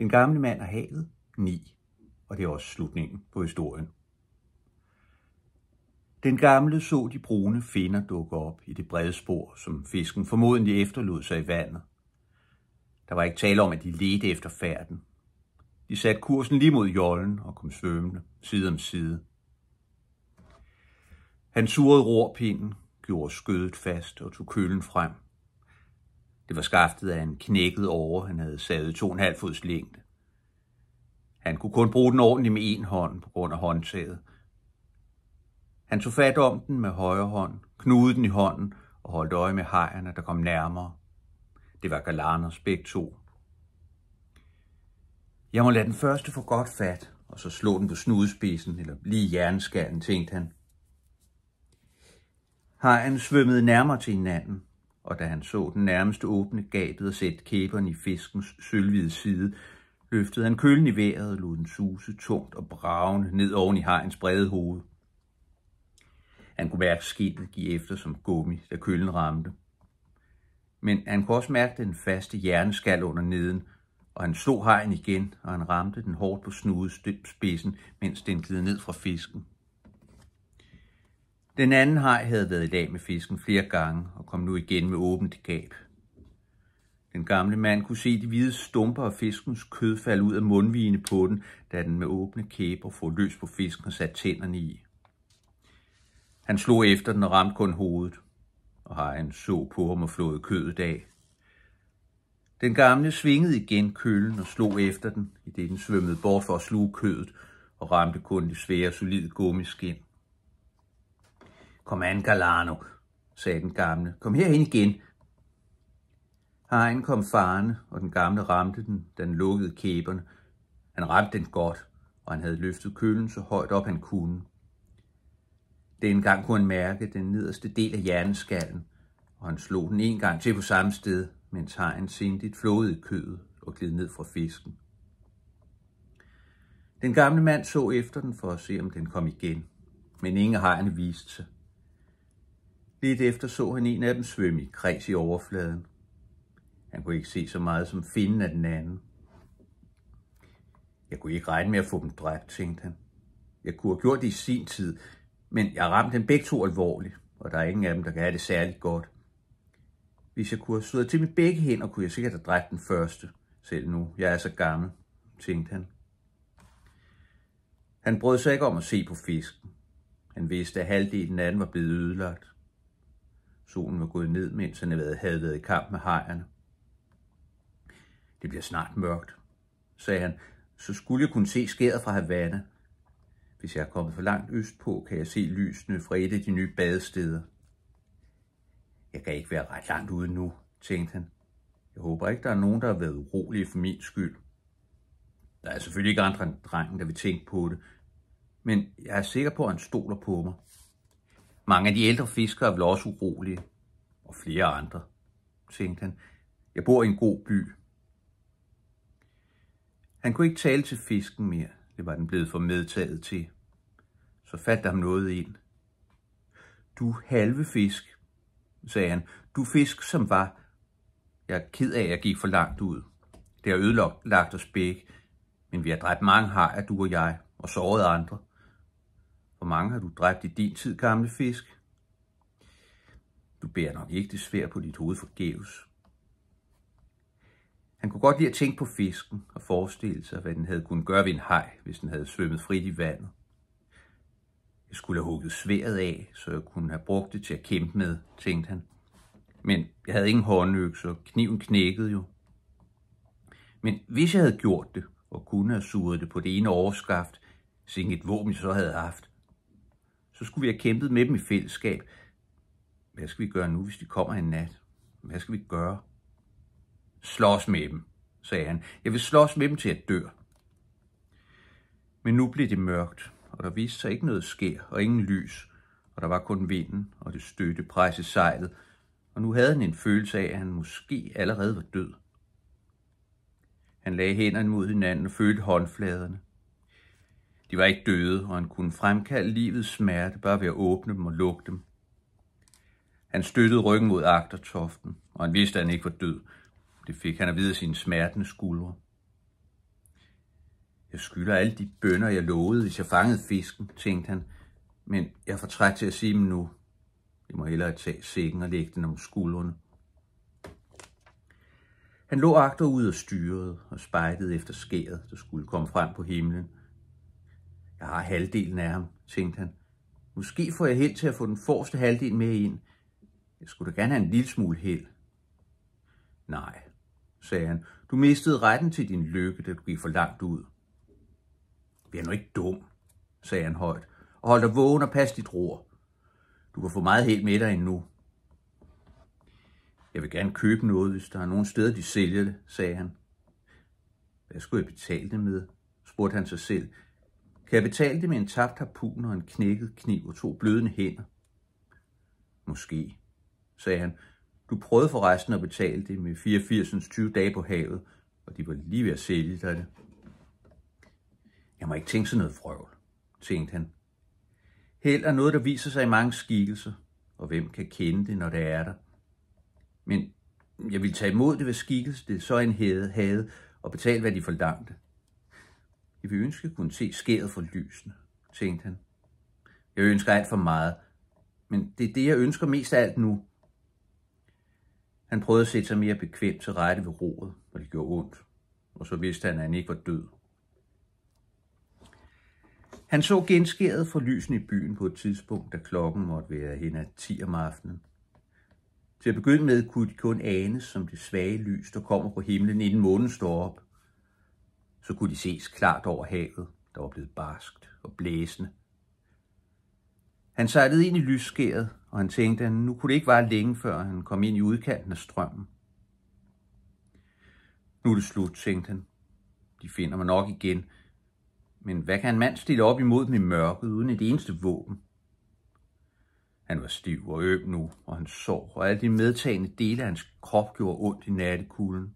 Den gamle mand og havet, 9. Og det er også slutningen på historien. Den gamle så de brune finner dukke op i det brede spor, som fisken formodentlig efterlod sig i vandet. Der var ikke tale om, at de ledte efter færden. De satte kursen lige mod jollen og kom svømmende side om side. Han surrede rorpinden, gjorde skødet fast og tog kølen frem – det var skaftet af en knækket over, han havde savet 2,5 fods længde. Han kunne kun bruge den ordentligt med en hånd på grund af håndtaget. Han tog fat om den med højre hånd, knudede den i hånden og holdt øje med hejerne, der kom nærmere. Det var Galaners begge to. Jeg må lade den første få godt fat, og så slå den på snudespidsen, eller lige hjerneskallen, tænkte han. Hajen svømmede nærmere til hinanden, og da han så den nærmeste åbne gabet og sætte kæberen i fiskens sølvhvide side, løftede han kølen i vejret og lod den suse tungt og bravende ned oven i hajens brede hoved. Han kunne mærke skinnet give efter som gummi, da kølen ramte. Men han kunne også mærke den faste hjerneskal under neden, og han slog hajen igen, og han ramte den hårdt på snudespidsen, mens den gled ned fra fisken. Den anden haj havde været i lag med fisken flere gange og kom nu igen med åbent gab. Den gamle mand kunne se de hvide stumper af fiskens kød falde ud af mundvigene på den, da den med åbne kæber får løs på fisken og satte tænderne i. Han slog efter den og ramte kun hovedet, og hejen så på ham og flåede kødet af. Den gamle svingede igen kølen og slog efter den, i det den svømmede bort for at sluge kødet og ramte kun det svære, solide gummiskind. Kom an, Galano, sagde den gamle. Kom herhen igen. Hegen kom farne, og den gamle ramte den, den lukkede kæberne. Han ramte den godt, og han havde løftet kølen så højt op han kunne. Den gang kunne han mærke den nederste del af hjerneskallen, og han slog den en gang til på samme sted, mens hegen sindigt flåede i kødet og gled ned fra fisken. Den gamle mand så efter den for at se, om den kom igen, men ingen af viste sig. Lidt efter så han en af dem svømme i kreds i overfladen. Han kunne ikke se så meget som finden af den anden. Jeg kunne ikke regne med at få dem dræbt, tænkte han. Jeg kunne have gjort det i sin tid, men jeg ramte dem begge to alvorligt, og der er ingen af dem, der kan have det særligt godt. Hvis jeg kunne have slået til med begge hænder, kunne jeg sikkert have dræbt den første, selv nu. Jeg er så gammel, tænkte han. Han brød sig ikke om at se på fisken. Han vidste, at halvdelen af den var blevet ødelagt. Solen var gået ned, mens han havde været i kamp med hejerne. Det bliver snart mørkt, sagde han. Så skulle jeg kunne se skæret fra Havana. Hvis jeg er kommet for langt østpå, kan jeg se lysene fra et af de nye badesteder. Jeg kan ikke være ret langt ude nu, tænkte han. Jeg håber ikke, der er nogen, der har været urolige for min skyld. Der er selvfølgelig ikke andre end drengen, der vil tænke på det, men jeg er sikker på, at han stoler på mig. Mange af de ældre fiskere blev også urolige, og flere andre, tænkte han. Jeg bor i en god by. Han kunne ikke tale til fisken mere. Det var den blevet for medtaget til. Så fandt ham noget ind. Du halve fisk, sagde han. Du fisk, som var. Jeg er ked af, at jeg gik for langt ud. Det har ødelagt os begge, men vi har dræbt mange hajer, du og jeg, og såret andre. Hvor mange har du dræbt i din tid, gamle fisk? Du bærer nok ikke det svær på dit hoved forgæves. Han kunne godt lide at tænke på fisken og forestille sig, hvad den havde kunnet gøre ved en hej, hvis den havde svømmet frit i vandet. Jeg skulle have hugget sværet af, så jeg kunne have brugt det til at kæmpe med, tænkte han. Men jeg havde ingen håndøkse, og kniven knækkede jo. Men hvis jeg havde gjort det, og kunne have suret det på det ene overskaft, siden et våben jeg så havde haft, så skulle vi have kæmpet med dem i fællesskab. Hvad skal vi gøre nu, hvis de kommer en nat? Hvad skal vi gøre? Slås med dem, sagde han. Jeg vil slås med dem til at dør. Men nu blev det mørkt, og der viste sig ikke noget skær og ingen lys, og der var kun vinden, og det støtte presse sejlet, og nu havde han en følelse af, at han måske allerede var død. Han lagde hænderne mod hinanden og følte håndfladerne. De var ikke døde, og han kunne fremkalde livets smerte bare ved at åbne dem og lukke dem. Han støttede ryggen mod agtertoften, og han vidste, at han ikke var død. Det fik han at vide af sine smertende skuldre. Jeg skylder alle de bønder, jeg lovede, hvis jeg fangede fisken, tænkte han. Men jeg er for træt til at sige dem nu. Jeg må hellere tage sækken og lægge den om skuldrene. Han lå agterud og styrede og spejtede efter skæret, der skulle komme frem på himlen – jeg har halvdelen af ham, tænkte han. Måske får jeg held til at få den forreste halvdel med ind. Jeg skulle da gerne have en lille smule held. Nej, sagde han. Du mistede retten til din lykke, da du gik for langt ud. Vi er nu ikke dum, sagde han højt, og hold dig vågen og pas dit ror. Du kan få meget helt med dig endnu. Jeg vil gerne købe noget, hvis der er nogen steder, de sælger det, sagde han. Hvad skulle jeg betale det med? spurgte han sig selv. Kan jeg betale det med en tabt harpun og en knækket kniv og to blødende hænder? Måske, sagde han. Du prøvede forresten at betale det med 84'ens 20 dage på havet, og de var lige ved at sælge dig det. Jeg må ikke tænke sådan noget frøvl, tænkte han. Held er noget, der viser sig i mange skikkelser, og hvem kan kende det, når det er der? Men jeg vil tage imod det, ved skikkelse det så en havde, havde og betale, hvad de forlangte. Jeg vil ønske, at kunne se skæret for lysene, tænkte han. Jeg ønsker alt for meget, men det er det, jeg ønsker mest af alt nu. Han prøvede at sætte sig mere bekvemt til rette ved roret, og det gjorde ondt. Og så vidste han, at han ikke var død. Han så genskæret for lysen i byen på et tidspunkt, da klokken måtte være hen ad 10 om aftenen. Til at begynde med kunne de kun anes som det svage lys, der kommer på himlen, inden månen står op så kunne de ses klart over havet, der var blevet barskt og blæsende. Han sejlede ind i lysskæret, og han tænkte, at nu kunne det ikke være længe, før han kom ind i udkanten af strømmen. Nu er det slut, tænkte han. De finder mig nok igen. Men hvad kan en mand stille op imod dem i mørket uden et eneste våben? Han var stiv og øm nu, og han sov, og alle de medtagende dele af hans krop gjorde ondt i nattekulden.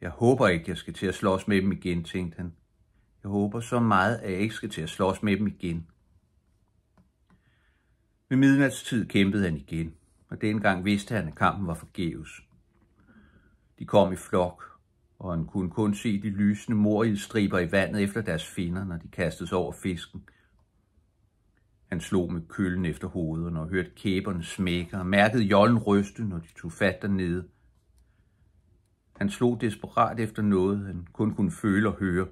Jeg håber ikke, jeg skal til at slås med dem igen, tænkte han. Jeg håber så meget, at jeg ikke skal til at slås med dem igen. Ved midnatstid kæmpede han igen, og dengang vidste han, at kampen var forgæves. De kom i flok, og han kunne kun se de lysende morildstriber i vandet efter deres finder, når de kastede sig over fisken. Han slog med køllen efter hovedet, og hørte kæberne smække og mærkede jollen ryste, når de tog fat dernede – han slog desperat efter noget, han kun kunne føle og høre,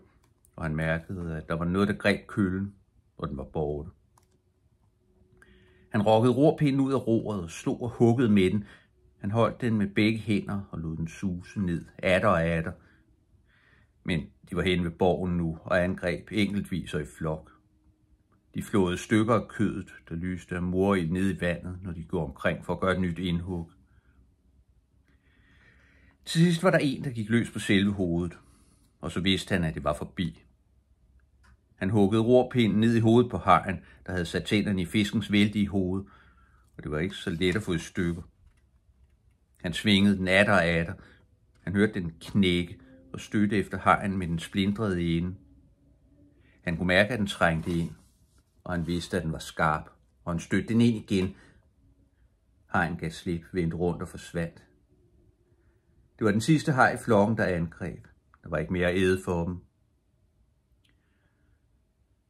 og han mærkede, at der var noget, der greb kølen, og den var borte. Han rokkede rorpinden ud af roret og slog og huggede med den. Han holdt den med begge hænder og lod den suse ned, atter og atter. Men de var hen ved borgen nu og angreb enkeltvis og i flok. De flåede stykker af kødet, der lyste af mor i ned i vandet, når de går omkring for at gøre et nyt indhug. Til sidst var der en, der gik løs på selve hovedet, og så vidste han, at det var forbi. Han huggede rorpinden ned i hovedet på hajen, der havde sat tænderne i fiskens vældige hoved, og det var ikke så let at få i stykker. Han svingede den atter og atter. Han hørte den knække og støtte efter hajen med den splindrede ene. Han kunne mærke, at den trængte ind, og han vidste, at den var skarp, og han stødte den ind igen. Hajen gav slip, vendte rundt og forsvandt. Det var den sidste haj i flokken, der angreb. Der var ikke mere æde for dem.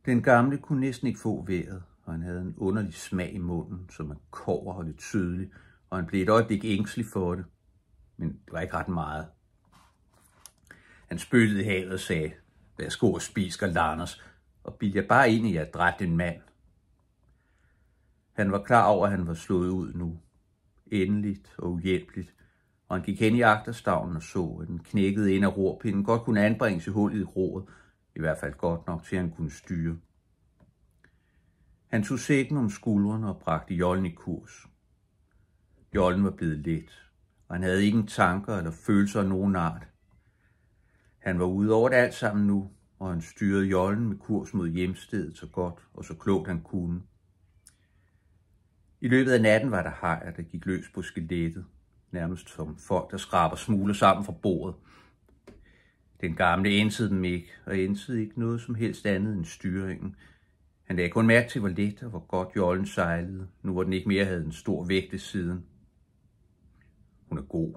Den gamle kunne næsten ikke få vejret, og han havde en underlig smag i munden, som man kover og lidt tydelig, og han blev et øjeblik ængstelig for det, men det var ikke ret meget. Han spyttede i havet og sagde, værsgo og spis, Galanders, og bil jeg bare ind i at dræbte en mand. Han var klar over, at han var slået ud nu. Endeligt og uhjælpeligt og han gik hen i agterstavnen og så, at den knækkede ind af rorpinden godt kunne anbringes i hullet i roret, i hvert fald godt nok til, at han kunne styre. Han tog sækken om skuldrene og bragte jollen i kurs. Jollen var blevet let, og han havde ingen tanker eller følelser af nogen art. Han var ude over det alt sammen nu, og han styrede jollen med kurs mod hjemstedet så godt og så klogt han kunne. I løbet af natten var der hajer, der gik løs på skelettet, nærmest som folk, der skraber smule sammen fra bordet. Den gamle ensede dem ikke, og ensede ikke noget som helst andet end styringen. Han lagde kun mærke til, hvor let og hvor godt jollen sejlede, nu hvor den ikke mere havde en stor vægt ved siden. Hun er god,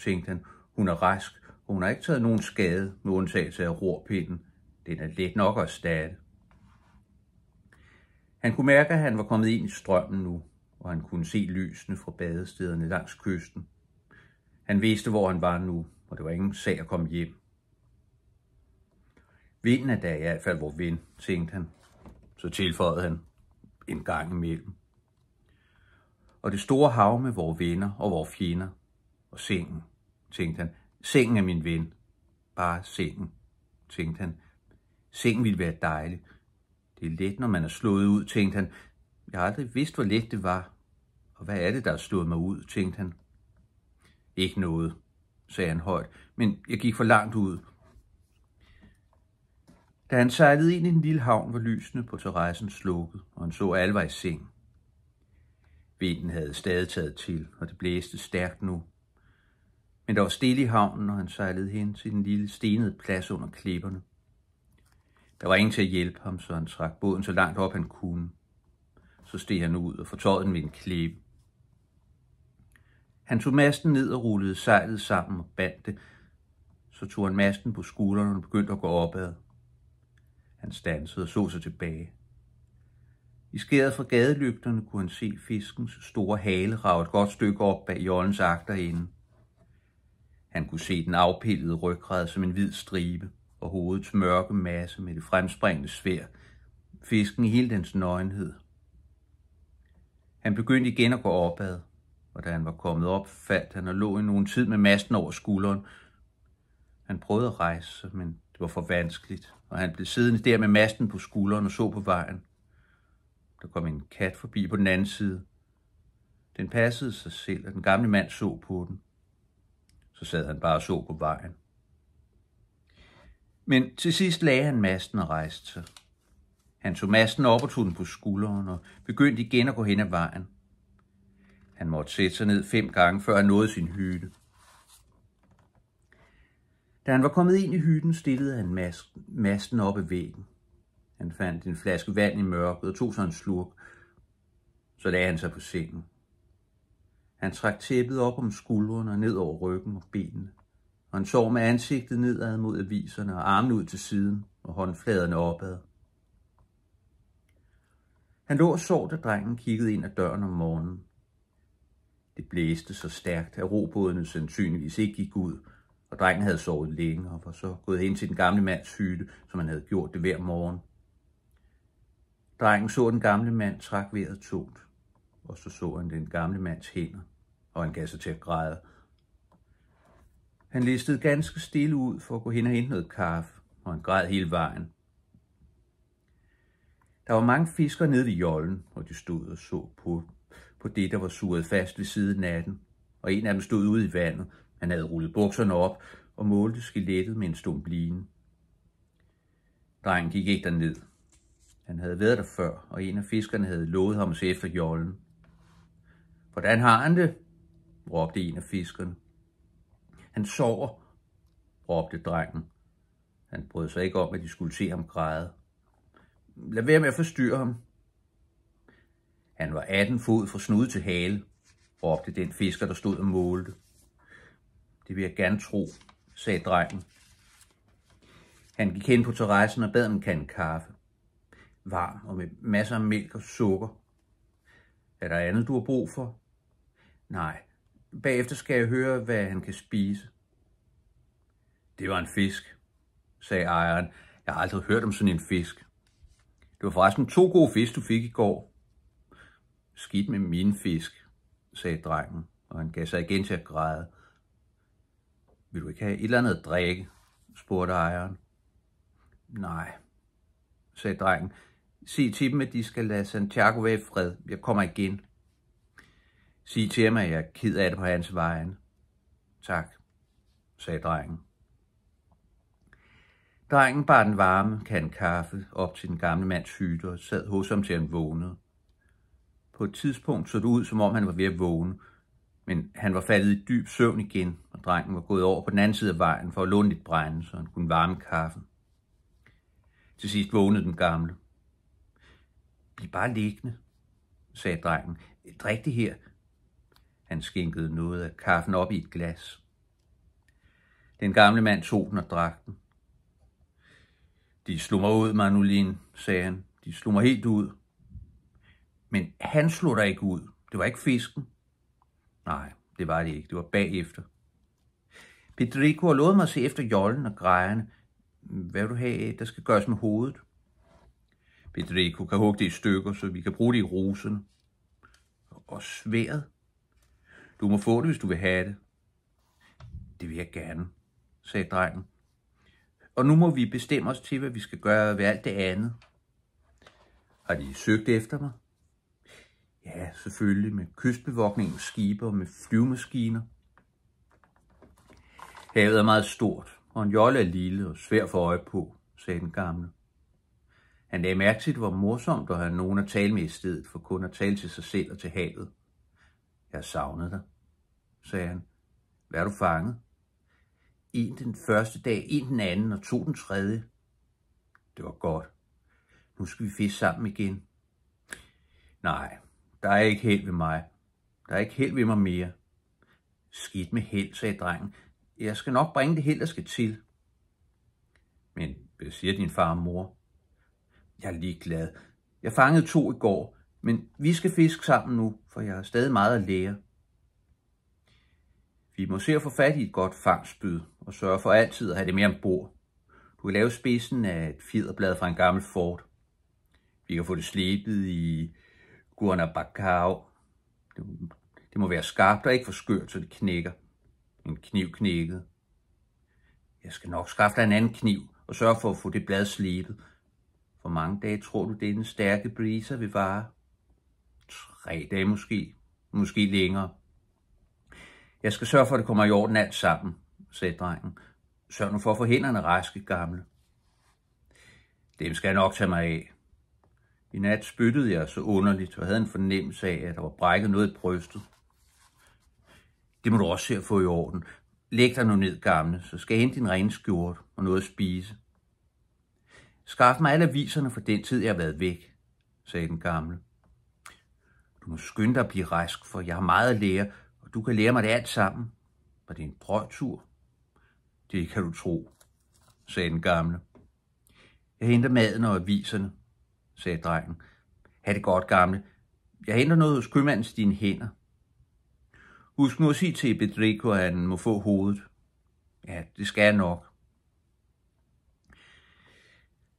tænkte han. Hun er rask, og hun har ikke taget nogen skade, med undtagelse af rorpinden. Den er let nok at erstatte. Han kunne mærke, at han var kommet ind i strømmen nu, og han kunne se lysene fra badestederne langs kysten. Han vidste, hvor han var nu, og det var ingen sag at komme hjem. Vinden er da i hvert fald vor vind, tænkte han. Så tilføjede han en gang imellem. Og det store hav med vores venner og vores fjender. Og sengen, tænkte han. Sengen er min ven. Bare sengen, tænkte han. Sengen ville være dejlig. Det er let, når man er slået ud, tænkte han. Jeg har aldrig vidst, hvor let det var. Og hvad er det, der har stået mig ud, tænkte han. Ikke noget, sagde han højt, men jeg gik for langt ud. Da han sejlede ind i den lille havn, var lysene på terrassen slukket, og han så alvor i seng. Vinden havde stadig taget til, og det blæste stærkt nu. Men der var stille i havnen, når han sejlede hen til den lille stenede plads under klipperne. Der var ingen til at hjælpe ham, så han trak båden så langt op, han kunne. Så steg han ud og fortøjede den ved en klippe. Han tog masten ned og rullede sejlet sammen og bandt det. Så tog han masten på skulderen og begyndte at gå opad. Han stansede og så sig tilbage. I skæret fra gadelygterne kunne han se fiskens store hale rave et godt stykke op bag jollens agterinde. Han kunne se den afpillede ryggrad som en hvid stribe og hovedets mørke masse med det fremspringende svær. Fisken i hele dens nøgenhed. Han begyndte igen at gå opad og da han var kommet op, faldt han og lå i nogen tid med masten over skulderen. Han prøvede at rejse men det var for vanskeligt, og han blev siddende der med masten på skulderen og så på vejen. Der kom en kat forbi på den anden side. Den passede sig selv, og den gamle mand så på den. Så sad han bare og så på vejen. Men til sidst lagde han masten og rejste sig. Han tog masten op og tog den på skulderen og begyndte igen at gå hen ad vejen. Han måtte sætte sig ned fem gange, før han nåede sin hytte. Da han var kommet ind i hytten, stillede han masten op i væggen. Han fandt en flaske vand i mørket og tog sig en slurk. Så lagde han sig på sengen. Han trak tæppet op om skuldrene og ned over ryggen og benene. Og han sov med ansigtet nedad mod aviserne og armen ud til siden og håndfladerne opad. Han lå og sov, da drengen kiggede ind ad døren om morgenen. Det blæste så stærkt, at robådene sandsynligvis ikke gik ud, og drengen havde sovet længe og var så gået hen til den gamle mands hytte, som han havde gjort det hver morgen. Drengen så den gamle mand træk vejret tungt, og så så han den gamle mands hænder, og han gav sig til at græde. Han listede ganske stille ud for at gå hen og hente noget kaffe, og han græd hele vejen. Der var mange fiskere nede ved jollen, og de stod og så på på det, der var suret fast ved siden af den, og en af dem stod ude i vandet. Han havde rullet bukserne op og målte skelettet med en stum line. Drengen gik ikke derned. Han havde været der før, og en af fiskerne havde lovet ham at se efter jollen. Hvordan har han det? råbte en af fiskerne. Han sover, råbte drengen. Han brød sig ikke om, at de skulle se ham græde. Lad være med at forstyrre ham, han var 18 fod fra snude til hale, råbte den fisker, der stod og målte. Det vil jeg gerne tro, sagde drengen. Han gik hen på terrassen og bad om en kan kaffe. Varm og med masser af mælk og sukker. Er der andet, du har brug for? Nej. Bagefter skal jeg høre, hvad han kan spise. Det var en fisk, sagde ejeren. Jeg har aldrig hørt om sådan en fisk. Det var forresten to gode fisk, du fik i går. Skidt med min fisk, sagde drengen, og han gav sig igen til at græde. Vil du ikke have et eller andet drikke? spurgte ejeren. Nej, sagde drengen. Sig til dem, at de skal lade Santiago være i fred. Jeg kommer igen. Sig til ham, at jeg er ked af det på hans vejen. Tak, sagde drengen. Drengen bar den varme kan kaffe op til den gamle mands hytte og sad hos ham til han vågnede. På et tidspunkt så det ud, som om han var ved at vågne, men han var faldet i dyb søvn igen, og drengen var gået over på den anden side af vejen for at låne lidt brænde, så han kunne varme kaffen. Til sidst vågnede den gamle. Bliv bare liggende, sagde drengen. Drik det her. Han skænkede noget af kaffen op i et glas. Den gamle mand tog den og drak den. De slummer ud, Manolin, sagde han. De slummer helt ud. Men han slog der ikke ud. Det var ikke fisken. Nej, det var det ikke. Det var bagefter. Pedrico har lovet mig at se efter jollen og grejerne. Hvad vil du have, der skal gøres med hovedet? Pedrico kan hugge det i stykker, så vi kan bruge det i rosen. Og sværet. Du må få det, hvis du vil have det. Det vil jeg gerne, sagde drengen. Og nu må vi bestemme os til, hvad vi skal gøre ved alt det andet. Har de søgt efter mig? Ja, selvfølgelig med med skibe og med flyvemaskiner. Havet er meget stort, og en jolle er lille og svær for øje på, sagde den gamle. Han lagde mærke til, at det var morsomt at have nogen at tale med i stedet, for kun at tale til sig selv og til havet. Jeg savnede dig, sagde han. Hvad er du fanget? En den første dag, en den anden og to den tredje. Det var godt. Nu skal vi fiske sammen igen. Nej, der er ikke held ved mig. Der er ikke held ved mig mere. Skidt med held, sagde drengen. Jeg skal nok bringe det held, der skal til. Men hvad siger din far og mor? Jeg er ligeglad. Jeg fangede to i går, men vi skal fiske sammen nu, for jeg har stadig meget at lære. Vi må se at få fat i et godt fangstbyd og sørge for altid at have det med ombord. Du kan lave spidsen af et fjederblad fra en gammel fort. Vi kan få det slebet i Guanabacao. Det, det må være skarpt og ikke for skørt, så det knækker. En kniv knækkede. Jeg skal nok skaffe dig en anden kniv og sørge for at få det blad slebet. Hvor mange dage tror du, det den stærke briser vil vare? Tre dage måske. Måske længere. Jeg skal sørge for, at det kommer i orden alt sammen, sagde drengen. Sørg nu for at få hænderne raske, gamle. Dem skal jeg nok tage mig af. I nat spyttede jeg så underligt og havde en fornemmelse af, at der var brækket noget i brystet. Det må du også se at få i orden. Læg dig nu ned, gamle, så skal jeg hente din rene skjort og noget at spise. Skaf mig alle aviserne for den tid, jeg har været væk, sagde den gamle. Du må skynde dig at blive rask, for jeg har meget at lære, og du kan lære mig det alt sammen. Var det en brødtur? Det kan du tro, sagde den gamle. Jeg henter maden og aviserne, sagde drengen. Ha' det godt, gamle. Jeg henter noget skymand til dine hænder. Husk nu at sige til Bedrico, at han må få hovedet. Ja, det skal jeg nok.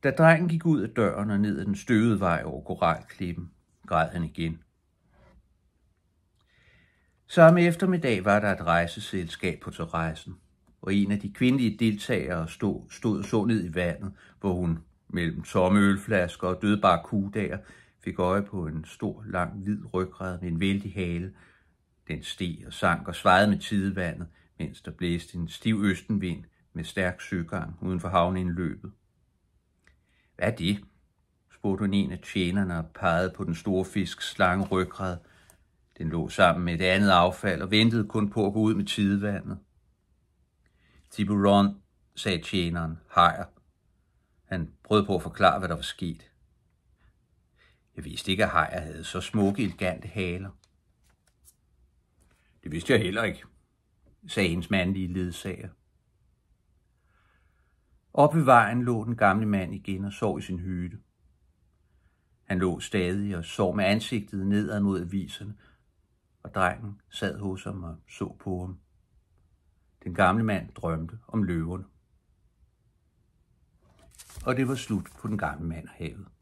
Da drengen gik ud af døren og ned ad den støvede vej over koralklippen, græd han igen. Samme eftermiddag var der et rejseselskab på terrassen, og en af de kvindelige deltagere stod, stod så ned i vandet, hvor hun mellem tomme ølflasker og dødbare kugedager, fik øje på en stor, lang, hvid ryggrad med en vældig hale. Den steg og sank og svejede med tidevandet, mens der blæste en stiv østenvind med stærk søgang uden for havneindløbet. Hvad er det? spurgte hun en af tjenerne og pegede på den store fisk slange ryggrad. Den lå sammen med et andet affald og ventede kun på at gå ud med tidevandet. Tiburon, sagde tjeneren, hejer han prøvede på at forklare, hvad der var sket. Jeg vidste ikke, at hajer havde så smukke, elegante haler. Det vidste jeg heller ikke, sagde hendes mandlige ledsager. Op ved vejen lå den gamle mand igen og sov i sin hytte. Han lå stadig og sov med ansigtet nedad mod aviserne, og drengen sad hos ham og så på ham. Den gamle mand drømte om løverne og det var slut på den gamle mand og havet.